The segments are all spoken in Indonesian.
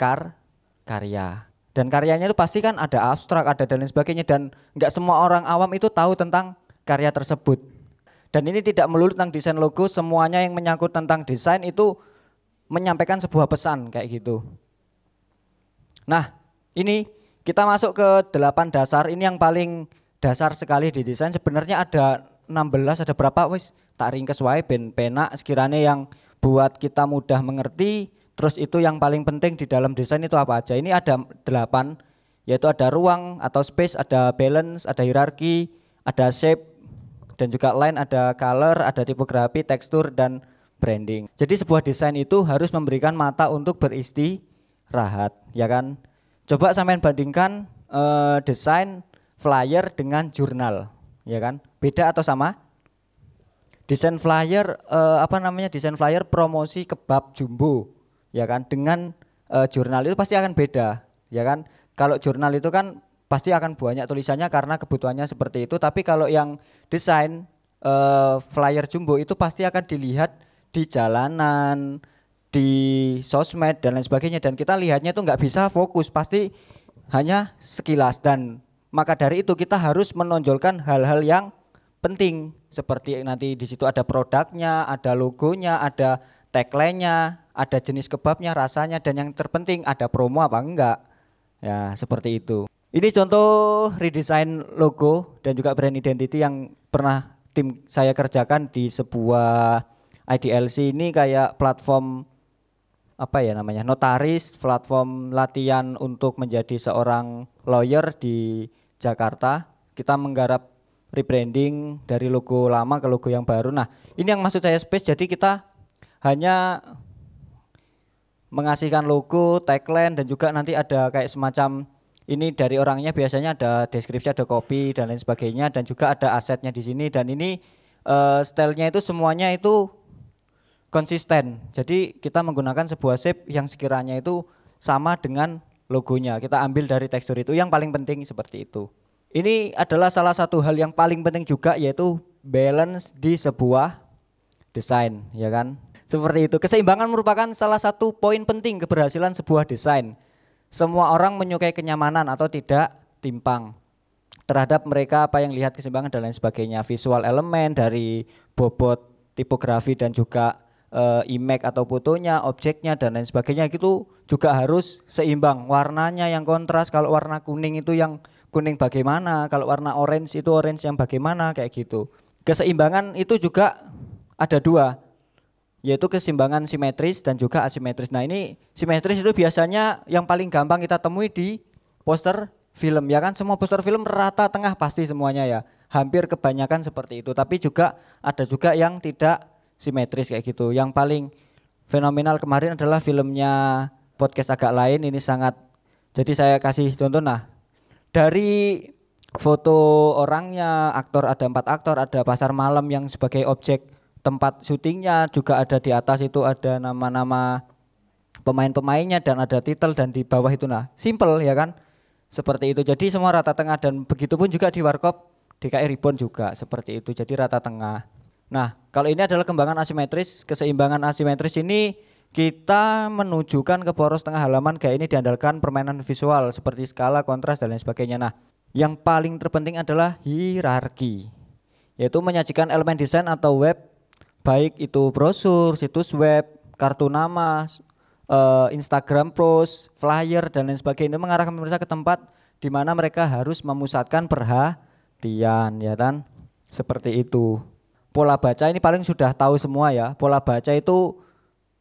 kar karya dan karyanya itu pasti kan ada abstrak ada dan lain sebagainya dan nggak semua orang awam itu tahu tentang karya tersebut dan ini tidak melulu tentang desain logo semuanya yang menyangkut tentang desain itu menyampaikan sebuah pesan kayak gitu nah ini kita masuk ke delapan dasar ini yang paling dasar sekali di desain sebenarnya ada 16 ada berapa wis tak ringkes wae ben penak sekiranya yang buat kita mudah mengerti Terus itu yang paling penting di dalam desain itu apa aja? Ini ada delapan, yaitu ada ruang atau space, ada balance, ada hierarki, ada shape, dan juga line, ada color, ada tipografi, tekstur, dan branding. Jadi sebuah desain itu harus memberikan mata untuk beristirahat, ya kan? Coba sampean bandingkan uh, desain flyer dengan jurnal, ya kan? Beda atau sama? Desain flyer uh, apa namanya? Desain flyer promosi kebab jumbo ya kan dengan uh, jurnal itu pasti akan beda ya kan kalau jurnal itu kan pasti akan banyak tulisannya karena kebutuhannya seperti itu tapi kalau yang desain uh, flyer jumbo itu pasti akan dilihat di jalanan di sosmed dan lain sebagainya dan kita lihatnya itu nggak bisa fokus pasti hanya sekilas dan maka dari itu kita harus menonjolkan hal-hal yang penting seperti nanti di situ ada produknya, ada logonya, ada tagline-nya ada jenis kebabnya, rasanya dan yang terpenting ada promo apa enggak. Ya, seperti itu. Ini contoh redesign logo dan juga brand identity yang pernah tim saya kerjakan di sebuah IDLC ini kayak platform apa ya namanya notaris platform latihan untuk menjadi seorang lawyer di Jakarta kita menggarap rebranding dari logo lama ke logo yang baru nah ini yang maksud saya space jadi kita hanya mengasihkan logo, tagline dan juga nanti ada kayak semacam ini dari orangnya biasanya ada deskripsi, ada copy dan lain sebagainya dan juga ada asetnya di sini dan ini uh, stylenya itu semuanya itu konsisten. Jadi kita menggunakan sebuah shape yang sekiranya itu sama dengan logonya. Kita ambil dari tekstur itu yang paling penting seperti itu. Ini adalah salah satu hal yang paling penting juga yaitu balance di sebuah desain, ya kan? Seperti itu. Keseimbangan merupakan salah satu poin penting keberhasilan sebuah desain. Semua orang menyukai kenyamanan atau tidak timpang terhadap mereka apa yang lihat keseimbangan dan lain sebagainya. Visual elemen dari bobot tipografi dan juga e, image atau fotonya, objeknya dan lain sebagainya itu juga harus seimbang. Warnanya yang kontras, kalau warna kuning itu yang kuning bagaimana, kalau warna orange itu orange yang bagaimana kayak gitu. Keseimbangan itu juga ada dua, yaitu kesimbangan simetris dan juga asimetris. Nah, ini simetris itu biasanya yang paling gampang kita temui di poster film ya kan semua poster film rata tengah pasti semuanya ya. Hampir kebanyakan seperti itu, tapi juga ada juga yang tidak simetris kayak gitu. Yang paling fenomenal kemarin adalah filmnya podcast agak lain ini sangat jadi saya kasih contoh nah dari foto orangnya aktor ada empat aktor ada pasar malam yang sebagai objek tempat syutingnya juga ada di atas itu ada nama-nama pemain-pemainnya dan ada titel dan di bawah itu nah simple ya kan seperti itu jadi semua rata tengah dan begitu pun juga di warkop DKI Ribbon juga seperti itu jadi rata tengah nah kalau ini adalah kembangan asimetris keseimbangan asimetris ini kita menunjukkan ke poros tengah halaman kayak ini diandalkan permainan visual seperti skala, kontras dan lain sebagainya. Nah, yang paling terpenting adalah hierarki, yaitu menyajikan elemen desain atau web baik itu brosur, situs web, kartu nama, eh, Instagram post, flyer dan lain sebagainya itu mengarahkan pemirsa ke tempat di mana mereka harus memusatkan perhatian ya kan seperti itu pola baca ini paling sudah tahu semua ya pola baca itu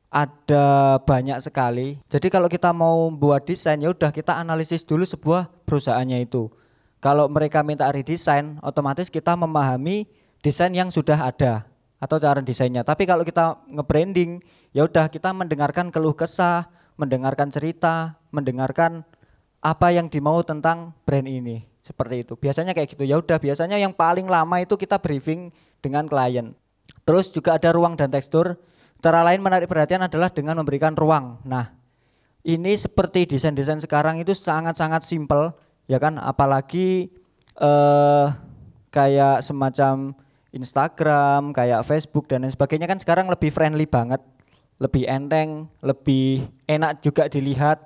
ada banyak sekali jadi kalau kita mau buat desain ya udah kita analisis dulu sebuah perusahaannya itu kalau mereka minta redesign otomatis kita memahami desain yang sudah ada atau cara desainnya. Tapi kalau kita nge-branding, ya udah kita mendengarkan keluh kesah, mendengarkan cerita, mendengarkan apa yang dimau tentang brand ini. Seperti itu. Biasanya kayak gitu. Ya udah biasanya yang paling lama itu kita briefing dengan klien. Terus juga ada ruang dan tekstur. Cara lain menarik perhatian adalah dengan memberikan ruang. Nah, ini seperti desain-desain sekarang itu sangat-sangat simpel, ya kan? Apalagi eh kayak semacam Instagram, kayak Facebook dan lain sebagainya kan sekarang lebih friendly banget, lebih enteng, lebih enak juga dilihat,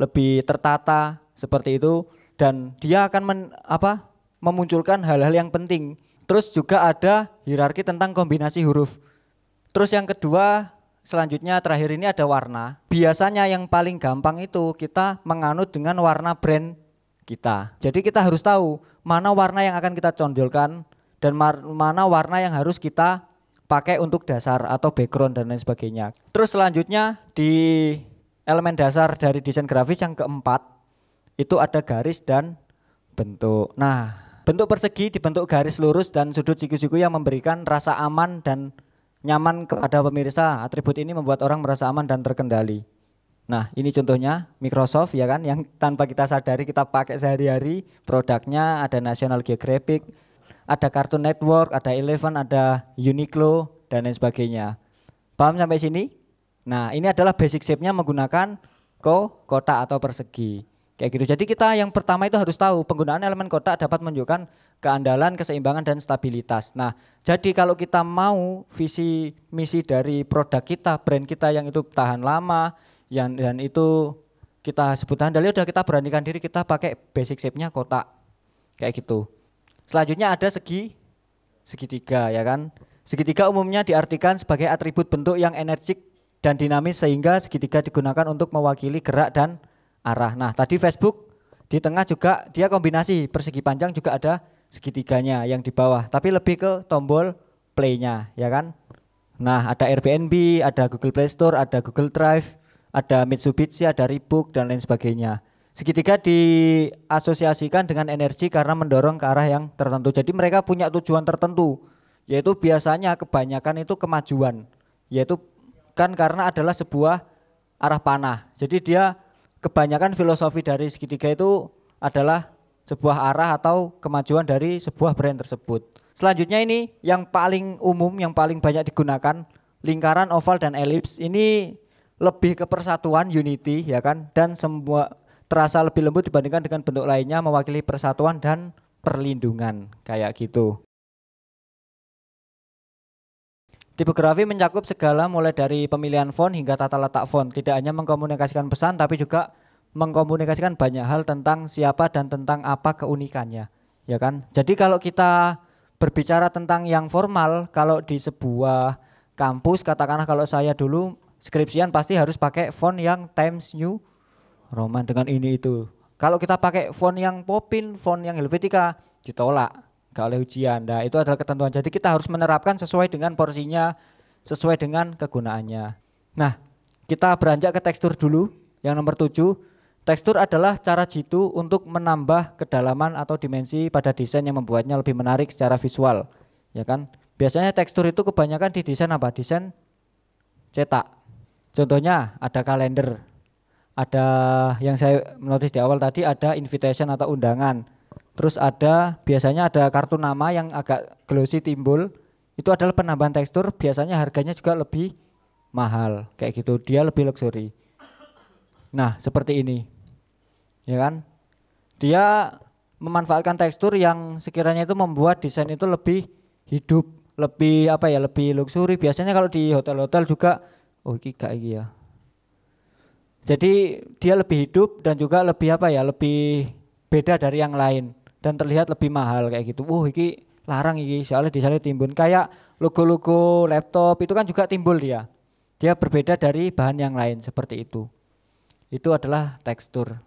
lebih tertata seperti itu dan dia akan men, apa memunculkan hal-hal yang penting. Terus juga ada hierarki tentang kombinasi huruf. Terus yang kedua selanjutnya terakhir ini ada warna. Biasanya yang paling gampang itu kita menganut dengan warna brand kita. Jadi kita harus tahu mana warna yang akan kita condolkan, dan mana warna yang harus kita pakai untuk dasar atau background dan lain sebagainya. Terus selanjutnya di elemen dasar dari desain grafis yang keempat itu ada garis dan bentuk. Nah, bentuk persegi dibentuk garis lurus dan sudut siku-siku yang memberikan rasa aman dan nyaman kepada pemirsa. Atribut ini membuat orang merasa aman dan terkendali. Nah, ini contohnya Microsoft ya kan yang tanpa kita sadari kita pakai sehari-hari produknya ada National Geographic, ada Cartoon Network, ada Eleven, ada Uniqlo dan lain sebagainya. Paham sampai sini? Nah, ini adalah basic shape-nya menggunakan ko, kotak atau persegi. Kayak gitu. Jadi kita yang pertama itu harus tahu penggunaan elemen kotak dapat menunjukkan keandalan, keseimbangan dan stabilitas. Nah, jadi kalau kita mau visi misi dari produk kita, brand kita yang itu tahan lama, yang dan itu kita sebut dari udah kita beranikan diri kita pakai basic shape-nya kotak. Kayak gitu. Selanjutnya ada segi segitiga ya kan. Segitiga umumnya diartikan sebagai atribut bentuk yang energik dan dinamis sehingga segitiga digunakan untuk mewakili gerak dan arah. Nah, tadi Facebook di tengah juga dia kombinasi persegi panjang juga ada segitiganya yang di bawah, tapi lebih ke tombol play-nya ya kan. Nah, ada Airbnb, ada Google Play Store, ada Google Drive, ada Mitsubishi, ada Reebok dan lain sebagainya segitiga diasosiasikan dengan energi karena mendorong ke arah yang tertentu. Jadi mereka punya tujuan tertentu, yaitu biasanya kebanyakan itu kemajuan, yaitu kan karena adalah sebuah arah panah. Jadi dia kebanyakan filosofi dari segitiga itu adalah sebuah arah atau kemajuan dari sebuah brand tersebut. Selanjutnya ini yang paling umum, yang paling banyak digunakan, lingkaran, oval, dan elips. Ini lebih ke persatuan, unity, ya kan? Dan semua terasa lebih lembut dibandingkan dengan bentuk lainnya mewakili persatuan dan perlindungan kayak gitu. Tipografi mencakup segala mulai dari pemilihan font hingga tata letak font. Tidak hanya mengkomunikasikan pesan tapi juga mengkomunikasikan banyak hal tentang siapa dan tentang apa keunikannya. Ya kan? Jadi kalau kita berbicara tentang yang formal kalau di sebuah kampus katakanlah kalau saya dulu skripsian pasti harus pakai font yang Times New Roman dengan ini itu. Kalau kita pakai font yang Popin, font yang Helvetica ditolak, gak oleh ujian. Nah, itu adalah ketentuan. Jadi kita harus menerapkan sesuai dengan porsinya, sesuai dengan kegunaannya. Nah, kita beranjak ke tekstur dulu. Yang nomor tujuh, Tekstur adalah cara jitu untuk menambah kedalaman atau dimensi pada desain yang membuatnya lebih menarik secara visual, ya kan? Biasanya tekstur itu kebanyakan di desain apa? Desain cetak. Contohnya ada kalender ada yang saya notice di awal tadi ada invitation atau undangan. Terus ada biasanya ada kartu nama yang agak glossy timbul. Itu adalah penambahan tekstur, biasanya harganya juga lebih mahal kayak gitu. Dia lebih luxury. Nah, seperti ini. Ya kan? Dia memanfaatkan tekstur yang sekiranya itu membuat desain itu lebih hidup, lebih apa ya, lebih luxury. Biasanya kalau di hotel-hotel juga oh iki gak iki ya jadi dia lebih hidup dan juga lebih apa ya, lebih beda dari yang lain dan terlihat lebih mahal kayak gitu. Wah, iki larang iki soalnya di sana timbun kayak logo-logo laptop itu kan juga timbul dia. Dia berbeda dari bahan yang lain seperti itu. Itu adalah tekstur.